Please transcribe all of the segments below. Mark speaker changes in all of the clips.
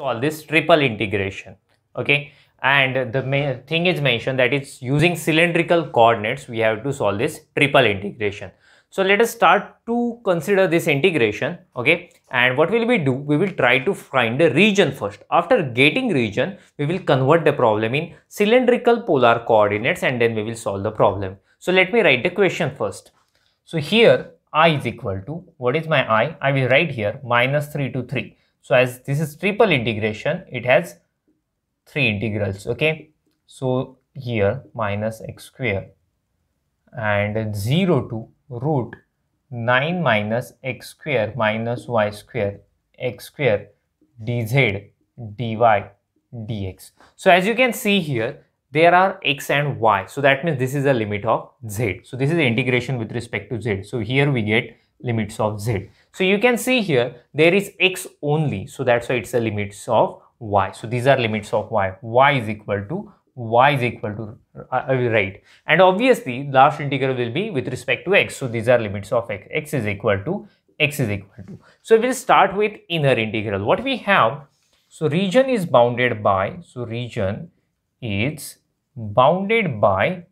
Speaker 1: solve this triple integration okay and the thing is mentioned that it's using cylindrical coordinates we have to solve this triple integration so let us start to consider this integration okay and what will we do we will try to find the region first after getting region we will convert the problem in cylindrical polar coordinates and then we will solve the problem so let me write the question first so here i is equal to what is my i i will write here minus 3 to 3 so as this is triple integration, it has three integrals, okay? So here minus x square and 0 to root 9 minus x square minus y square x square dz dy dx. So as you can see here, there are x and y. So that means this is a limit of z. So this is integration with respect to z. So here we get limits of z. So you can see here there is x only. So that's why it's the limits of y. So these are limits of y. y is equal to y is equal to uh, right and obviously last integral will be with respect to x so these are limits of x x is equal to x is equal to so we'll start with inner integral what we have so region is bounded by so region is bounded by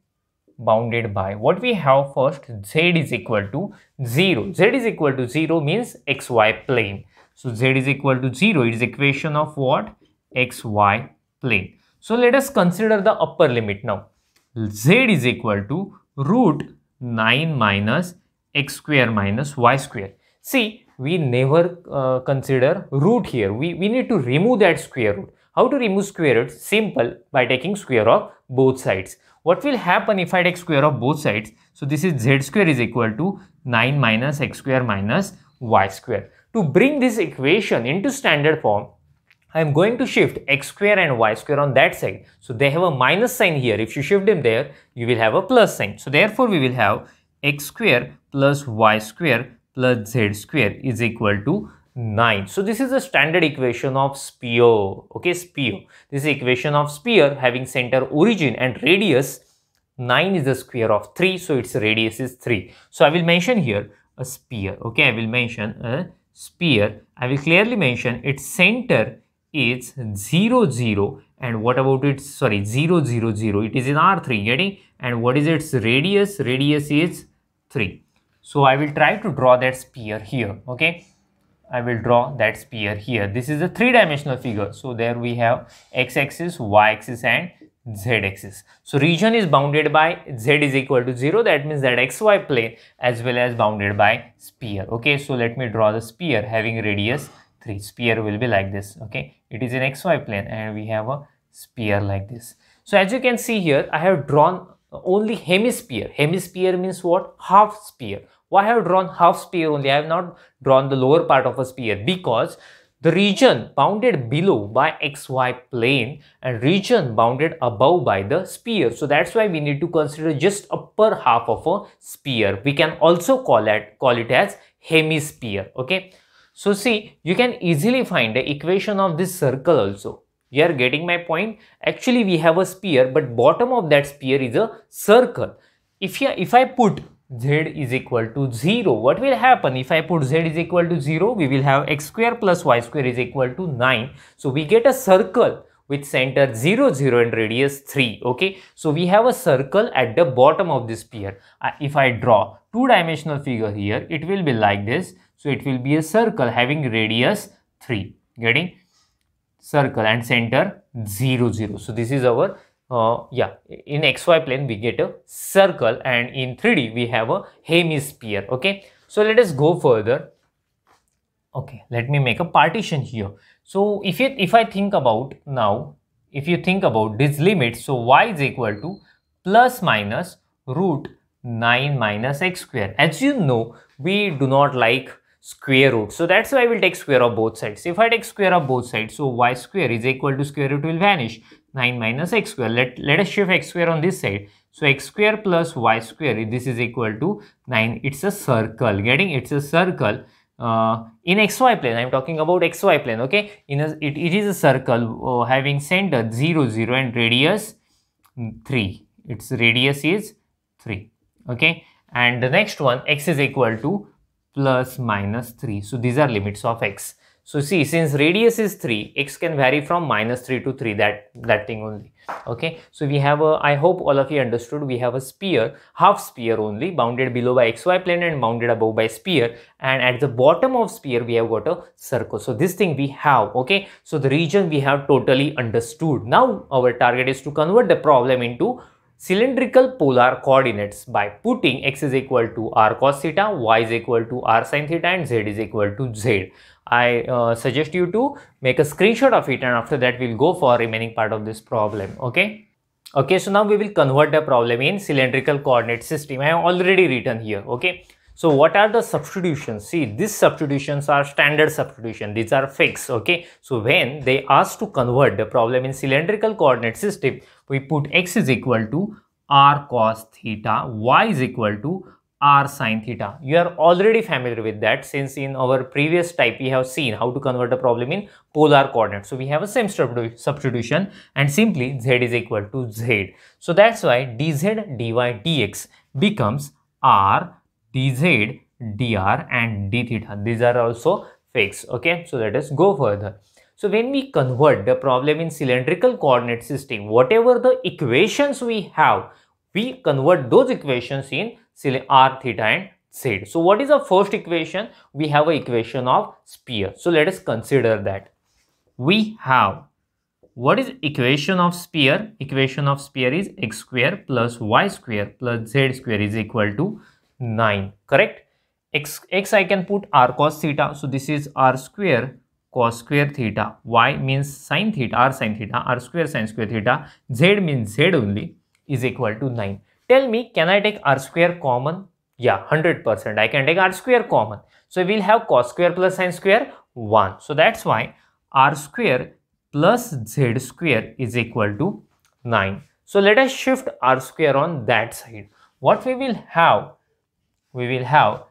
Speaker 1: bounded by what we have first z is equal to 0 z is equal to 0 means xy plane so z is equal to 0 it is equation of what xy plane so let us consider the upper limit now z is equal to root 9 minus x square minus y square see we never uh, consider root here we we need to remove that square root how to remove square root simple by taking square of both sides what will happen if I take square of both sides? So this is z square is equal to 9 minus x square minus y square. To bring this equation into standard form, I am going to shift x square and y square on that side. So they have a minus sign here. If you shift them there, you will have a plus sign. So therefore, we will have x square plus y square plus z square is equal to 9. So this is a standard equation of sphere. Okay, sphere. This equation of sphere having center origin and radius 9 is the square of 3 so its radius is 3 so i will mention here a sphere okay i will mention a sphere i will clearly mention its center is 0 0 and what about it sorry 0 0 0 it is in r3 getting and what is its radius radius is 3 so i will try to draw that sphere here okay I will draw that sphere here. This is a three-dimensional figure. So there we have x-axis, y-axis and z-axis. So region is bounded by z is equal to 0 that means that xy plane as well as bounded by sphere. Okay so let me draw the sphere having radius 3 sphere will be like this okay it is in xy plane and we have a sphere like this. So as you can see here I have drawn only hemisphere hemisphere means what half sphere. Why I have drawn half sphere only I have not drawn the lower part of a sphere because the region bounded below by xy plane and region bounded above by the sphere. So that's why we need to consider just upper half of a sphere. We can also call it, call it as hemisphere. Okay. So see, you can easily find the equation of this circle also. You are getting my point? Actually, we have a sphere, but bottom of that sphere is a circle. If, you, if I put z is equal to 0 what will happen if i put z is equal to 0 we will have x square plus y square is equal to 9 so we get a circle with center 0 0 and radius 3 okay so we have a circle at the bottom of this sphere uh, if i draw two dimensional figure here it will be like this so it will be a circle having radius 3 getting circle and center 0 0 so this is our uh, yeah, in xy plane we get a circle and in 3D we have a hemisphere, okay. So let us go further. Okay, let me make a partition here. So if, you if I think about now, if you think about this limit, so y is equal to plus minus root 9 minus x square. As you know, we do not like square root. So that's why I will take square of both sides. If I take square of both sides, so y square is equal to square root will vanish. 9 minus x square. Let, let us shift x square on this side. So x square plus y square, this is equal to 9. It's a circle. Getting? It's a circle. Uh, in xy plane, I'm talking about xy plane, okay? In a, it, it is a circle uh, having center 0, 0 and radius 3. Its radius is 3, okay? And the next one, x is equal to plus minus 3. So these are limits of x. So see, since radius is 3, x can vary from minus 3 to 3, that, that thing only. Okay, so we have a, I hope all of you understood, we have a sphere, half sphere only, bounded below by xy plane and bounded above by sphere. And at the bottom of sphere, we have got a circle. So this thing we have, okay. So the region we have totally understood. Now our target is to convert the problem into cylindrical polar coordinates by putting x is equal to r cos theta, y is equal to r sin theta and z is equal to z. I uh, suggest you to make a screenshot of it and after that we'll go for remaining part of this problem. Okay. Okay, so now we will convert the problem in cylindrical coordinate system. I have already written here. Okay. So what are the substitutions? See, these substitutions are standard substitution. These are fixed. Okay. So when they ask to convert the problem in cylindrical coordinate system, we put x is equal to r cos theta, y is equal to r sine theta. You are already familiar with that since in our previous type we have seen how to convert a problem in polar coordinates. So we have a same substitution and simply z is equal to z. So that's why dz dy dx becomes r dz dr and d theta. These are also fixed. Okay, so let us go further. So when we convert the problem in cylindrical coordinate system, whatever the equations we have, we convert those equations in r, theta and z. So what is the first equation? We have an equation of sphere. So let us consider that. We have what is equation of sphere? Equation of sphere is x square plus y square plus z square is equal to 9, correct? X, x I can put r cos theta. So this is r square cos square theta, y means sine theta, r sine theta, r square sine square theta, z means z only is equal to 9. Tell me, can I take r square common? Yeah, 100%. I can take r square common. So we'll have cos square plus sine square 1. So that's why r square plus z square is equal to 9. So let us shift r square on that side. What we will have? We will have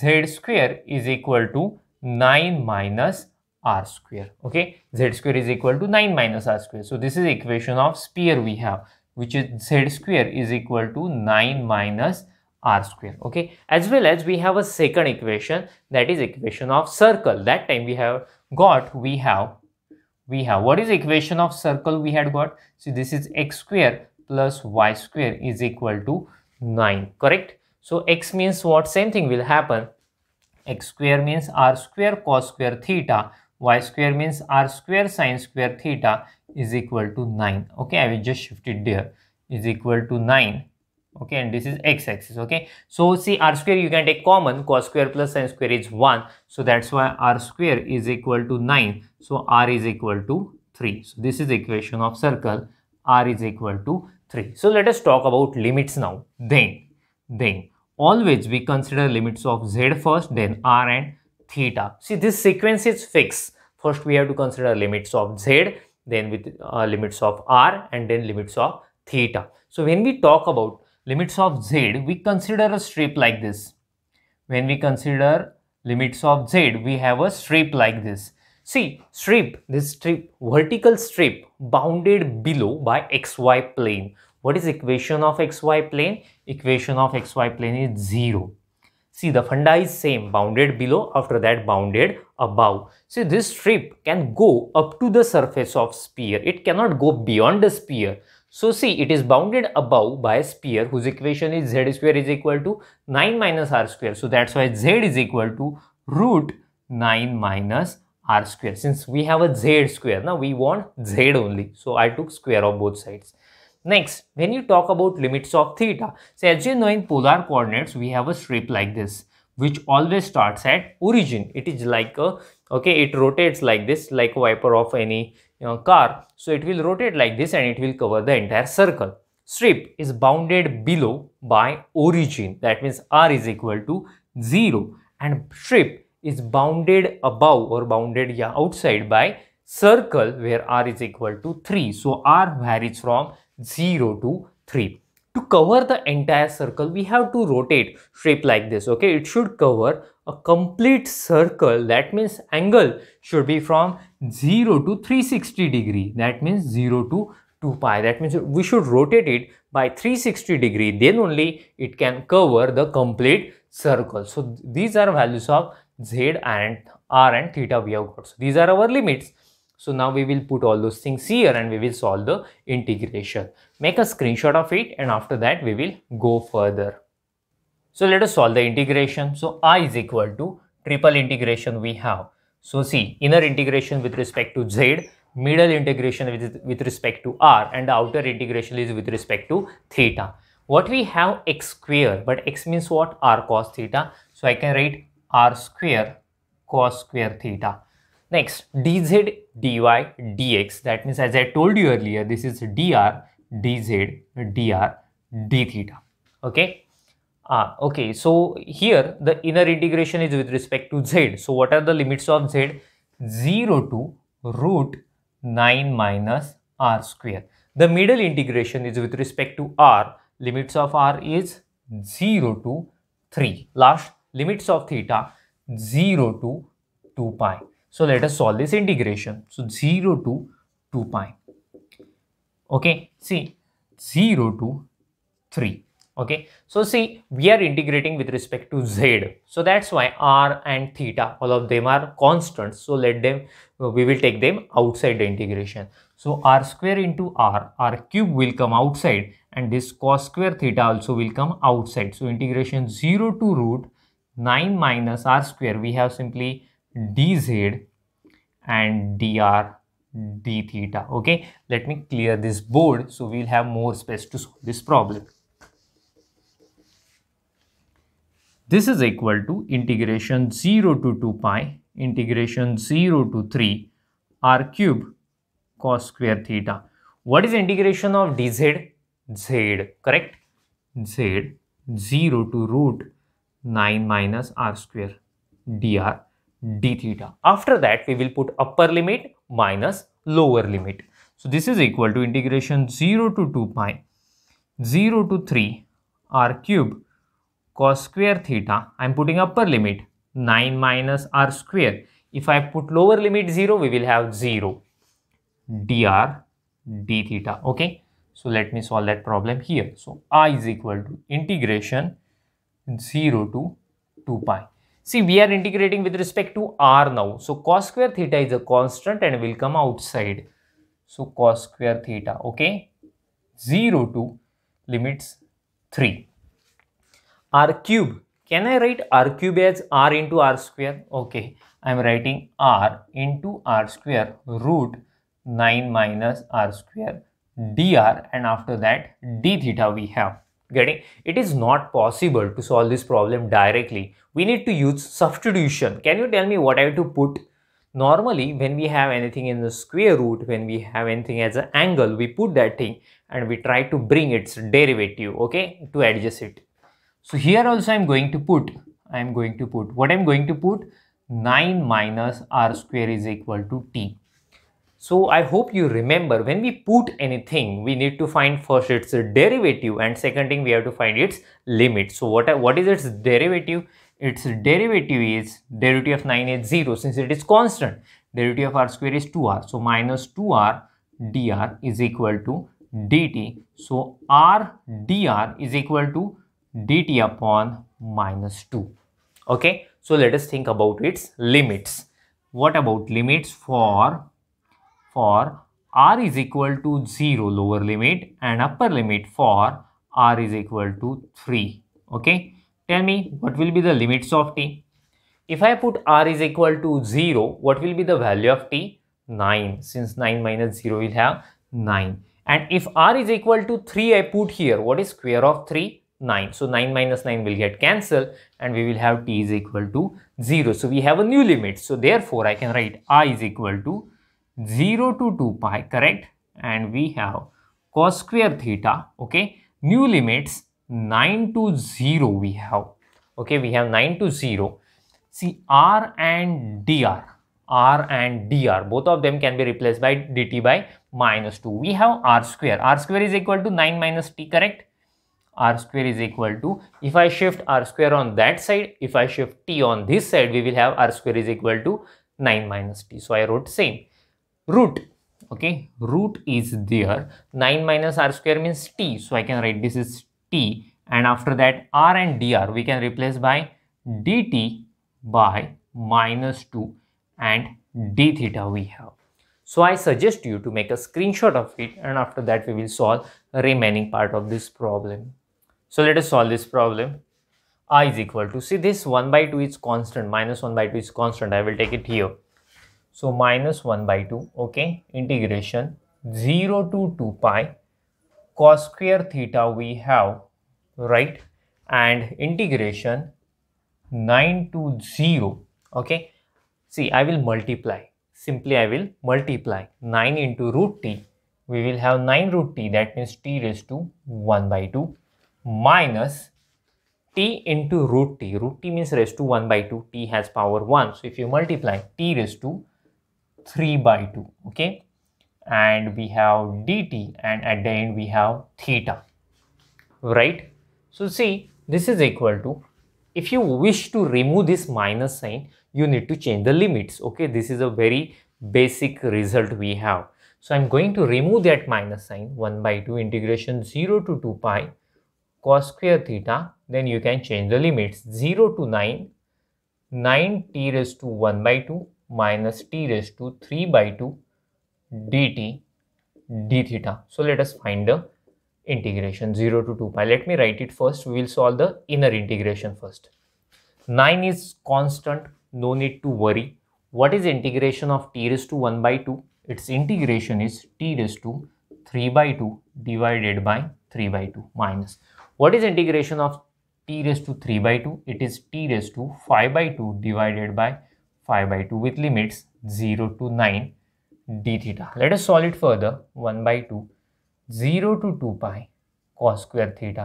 Speaker 1: z square is equal to 9 minus r square okay z square is equal to 9 minus r square so this is equation of sphere we have which is z square is equal to 9 minus r square okay as well as we have a second equation that is equation of circle that time we have got we have we have what is equation of circle we had got so this is x square plus y square is equal to 9 correct so x means what same thing will happen x square means r square cos square theta y square means r square sine square theta is equal to 9 okay i will just shift it there is equal to 9 okay and this is x-axis okay so see r square you can take common cos square plus sine square is 1 so that's why r square is equal to 9 so r is equal to 3 so this is equation of circle r is equal to 3 so let us talk about limits now then then always we consider limits of z first then r and theta. See, this sequence is fixed. First, we have to consider limits of z, then with uh, limits of r, and then limits of theta. So, when we talk about limits of z, we consider a strip like this. When we consider limits of z, we have a strip like this. See, strip, this strip, vertical strip bounded below by xy plane. What is equation of xy plane? Equation of xy plane is 0. See the funda is same bounded below after that bounded above. See this strip can go up to the surface of sphere. It cannot go beyond the sphere. So see it is bounded above by a sphere whose equation is z square is equal to 9 minus r square. So that's why z is equal to root 9 minus r square. Since we have a z square now we want z only. So I took square of both sides. Next, when you talk about limits of theta, so as you know in polar coordinates, we have a strip like this, which always starts at origin. It is like a, okay, it rotates like this, like a wiper of any you know, car. So it will rotate like this and it will cover the entire circle. Strip is bounded below by origin. That means R is equal to 0 and strip is bounded above or bounded yeah, outside by circle where R is equal to 3. So R varies from 0 to 3. To cover the entire circle, we have to rotate shape like this, okay? It should cover a complete circle. That means angle should be from 0 to 360 degree. That means 0 to 2 pi. That means we should rotate it by 360 degree. Then only it can cover the complete circle. So these are values of z and r and theta we have got. So these are our limits. So now we will put all those things here and we will solve the integration. Make a screenshot of it and after that we will go further. So let us solve the integration. So I is equal to triple integration we have. So see inner integration with respect to Z, middle integration with, with respect to R and the outer integration is with respect to theta. What we have x square but x means what r cos theta. So I can write r square cos square theta. Next, dz dy dx, that means as I told you earlier, this is dr, dz, dr, d theta. Okay. Ah, okay. So here the inner integration is with respect to z. So what are the limits of z? 0 to root 9 minus r square. The middle integration is with respect to r. Limits of r is 0 to 3. Last, limits of theta 0 to 2 pi. So let us solve this integration. So 0 to 2 pi. Okay, see 0 to 3. Okay, so see we are integrating with respect to z. So that's why r and theta, all of them are constants. So let them, we will take them outside the integration. So r square into r, r cube will come outside and this cos square theta also will come outside. So integration 0 to root 9 minus r square, we have simply dz and dr d theta okay let me clear this board so we'll have more space to solve this problem this is equal to integration 0 to 2 pi integration 0 to 3 r cube cos square theta what is integration of dz z correct z 0 to root 9 minus r square dr d theta. After that, we will put upper limit minus lower limit. So this is equal to integration 0 to 2 pi 0 to 3 r cube cos square theta. I am putting upper limit 9 minus r square. If I put lower limit 0, we will have 0 dr d theta. Okay. So let me solve that problem here. So i is equal to integration 0 to 2 pi See, we are integrating with respect to r now. So, cos square theta is a constant and will come outside. So, cos square theta, okay, 0 to limits 3. r cube, can I write r cube as r into r square? Okay, I am writing r into r square root 9 minus r square dr and after that d theta we have. Getting it is not possible to solve this problem directly. We need to use substitution. Can you tell me what I have to put? Normally, when we have anything in the square root, when we have anything as an angle, we put that thing and we try to bring its derivative, okay, to adjust it. So here also I'm going to put, I'm going to put, what I'm going to put, 9 minus r square is equal to t. So I hope you remember when we put anything, we need to find first its derivative and second thing we have to find its limit. So what, what is its derivative? Its derivative is derivative of 9 is 0 since it is constant. Derivative of r square is 2r. So minus 2r dr is equal to dt. So r dr is equal to dt upon minus 2. Okay. So let us think about its limits. What about limits for for r is equal to 0 lower limit and upper limit for r is equal to 3. Okay. Tell me what will be the limits of t. If I put r is equal to 0, what will be the value of t? 9 since 9 minus 0 will have 9. And if r is equal to 3, I put here what is square of 3? 9. So 9 minus 9 will get cancelled and we will have t is equal to 0. So we have a new limit. So therefore I can write i is equal to 0 to 2 pi, correct? And we have cos square theta, okay? New limits 9 to 0 we have, okay? We have 9 to 0. See, r and dr, r and dr, both of them can be replaced by dt by minus 2. We have r square. r square is equal to 9 minus t, correct? r square is equal to if i shift r square on that side if i shift t on this side we will have r square is equal to 9 minus t so i wrote same root okay root is there 9 minus r square means t so i can write this is t and after that r and dr we can replace by dt by minus 2 and d theta we have so i suggest you to make a screenshot of it and after that we will solve remaining part of this problem so let us solve this problem i is equal to see this 1 by 2 is constant minus 1 by 2 is constant i will take it here so minus 1 by 2, okay, integration 0 to 2 pi cos square theta we have, right, and integration 9 to 0, okay. See, I will multiply, simply I will multiply 9 into root t, we will have 9 root t, that means t raised to 1 by 2 minus t into root t. Root t means raised to 1 by 2. t has power 1. So, if you multiply t raised to 3 by 2 okay and we have dt and at the end we have theta right so see this is equal to if you wish to remove this minus sign you need to change the limits okay this is a very basic result we have so i'm going to remove that minus sign 1 by 2 integration 0 to 2 pi cos square theta then you can change the limits 0 to 9 9 t raised to 1 by 2 minus t raised to 3 by 2 dt d theta. So let us find the integration 0 to 2 pi. Let me write it first. We will solve the inner integration first. 9 is constant. No need to worry. What is integration of t raised to 1 by 2? Its integration is t raised to 3 by 2 divided by 3 by 2 minus. What is integration of t raised to 3 by 2? It is t raised to 5 by 2 divided by 5 by 2 with limits 0 to 9 d theta. Let us solve it further 1 by 2 0 to 2 pi cos square theta.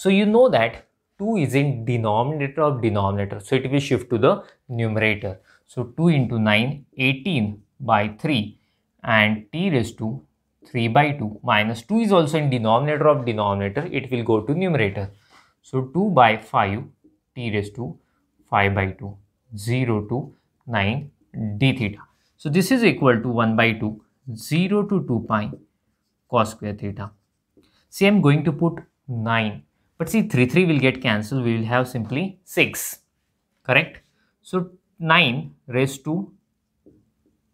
Speaker 1: So you know that 2 is in denominator of denominator. So it will shift to the numerator. So 2 into 9 18 by 3 and t raised to 3 by 2 minus 2 is also in denominator of denominator it will go to numerator. So 2 by 5 t raised to 5 by 2 0 to 9 d theta. So this is equal to 1 by 2 0 to 2 pi cos square theta. See I am going to put 9 but see 3 3 will get cancelled we will have simply 6 correct. So 9 raised to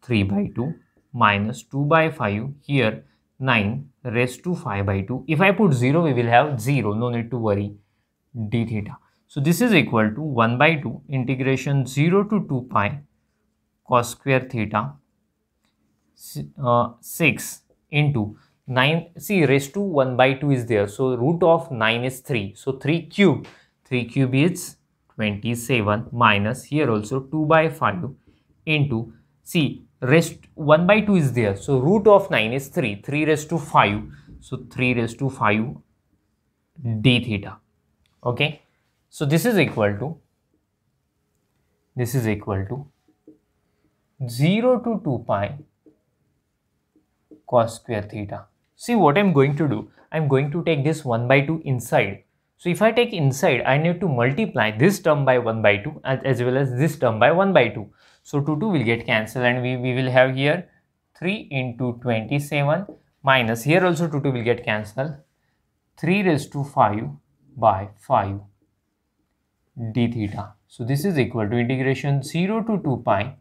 Speaker 1: 3 by 2 minus 2 by 5 here 9 raised to 5 by 2 if I put 0 we will have 0 no need to worry d theta. So this is equal to 1 by 2 integration 0 to 2 pi cos square theta uh, 6 into 9 see raised to 1 by 2 is there so root of 9 is 3 so 3 cube 3 cube is 27 minus here also 2 by 5 into see rest 1 by 2 is there so root of 9 is 3 3 raised to 5 so 3 raised to 5 d theta okay so this is equal to this is equal to 0 to 2 pi cos square theta. See what I'm going to do? I'm going to take this 1 by 2 inside. So if I take inside, I need to multiply this term by 1 by 2 as, as well as this term by 1 by 2. So 2 2 will get cancelled and we, we will have here 3 into 27 minus here also 2 2 will get cancelled 3 raised to 5 by 5 d theta. So this is equal to integration 0 to 2 pi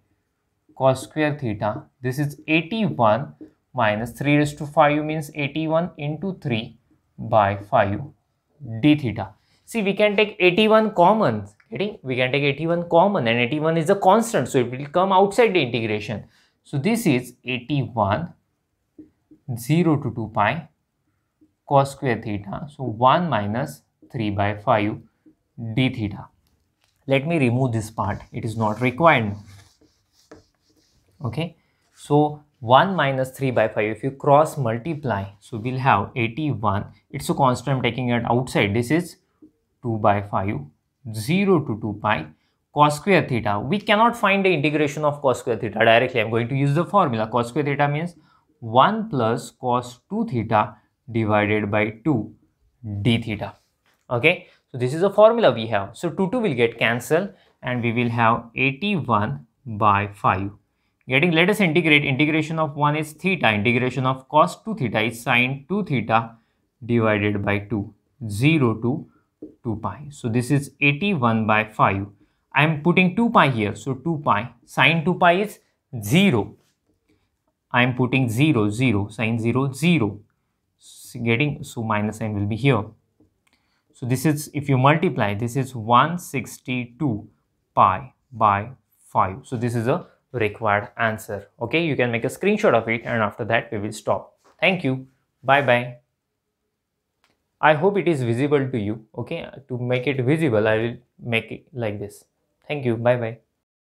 Speaker 1: cos square theta. This is 81 minus 3 raised to 5 means 81 into 3 by 5 d theta. See, we can take 81 common, getting? We can take 81 common and 81 is a constant. So it will come outside the integration. So this is 81 0 to 2 pi cos square theta. So 1 minus 3 by 5 d theta. Let me remove this part. It is not required. Okay. So 1 minus 3 by 5 if you cross multiply so we'll have 81 it's a constant I'm taking it outside this is 2 by 5 0 to 2 pi cos square theta we cannot find the integration of cos square theta directly i'm going to use the formula cos square theta means 1 plus cos 2 theta divided by 2 d theta okay so this is a formula we have. So 2, 2 will get cancelled and we will have 81 by 5. Getting, let us integrate. Integration of 1 is theta. Integration of cos 2 theta is sine 2 theta divided by 2. 0 to 2 pi. So this is 81 by 5. I am putting 2 pi here. So 2 pi. Sine 2 pi is 0. I am putting 0, 0. Sine 0, 0. So getting, so minus sign will be here. So this is, if you multiply, this is 162 pi by 5. So this is a required answer. Okay, you can make a screenshot of it and after that we will stop. Thank you. Bye-bye. I hope it is visible to you. Okay, to make it visible, I will make it like this. Thank you. Bye-bye.